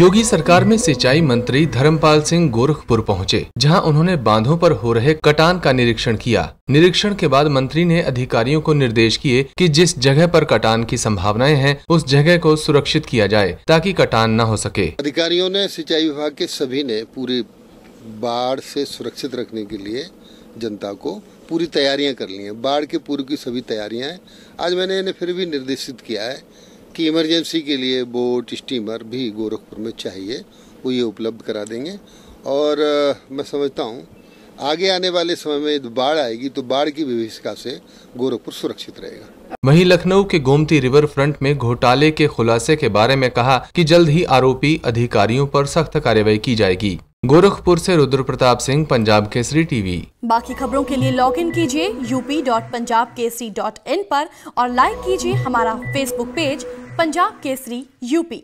योगी सरकार में सिंचाई मंत्री धर्मपाल सिंह गोरखपुर पहुंचे जहां उन्होंने बांधों पर हो रहे कटान का निरीक्षण किया निरीक्षण के बाद मंत्री ने अधिकारियों को निर्देश किए कि जिस जगह पर कटान की संभावनाएं हैं उस जगह को सुरक्षित किया जाए ताकि कटान न हो सके अधिकारियों ने सिंचाई विभाग के सभी ने पूरी बाढ़ से सुरक्षित रखने के लिए जनता को पूरी तैयारियां कर ली हैं बाढ़ के पूर्व की सभी तैयारियां हैं आज मैंने इन्हें फिर भी निर्देशित किया है कि इमरजेंसी के लिए बोट स्टीमर भी गोरखपुर में चाहिए वो ये उपलब्ध करा देंगे और आ, मैं समझता हूँ आगे आने वाले समय में बाढ़ आएगी तो बाढ़ की विभिषिका से गोरखपुर सुरक्षित रहेगा वहीं लखनऊ के गोमती रिवर फ्रंट में घोटाले के खुलासे के बारे में कहा कि जल्द ही आरोपी अधिकारियों पर सख्त कार्रवाई की जाएगी गोरखपुर से रुद्र प्रताप सिंह पंजाब केसरी टीवी बाकी खबरों के लिए लॉग इन कीजिए UP dot Punjab Kesari dot in पर और लाइक कीजिए हमारा Facebook page Punjab Kesari UP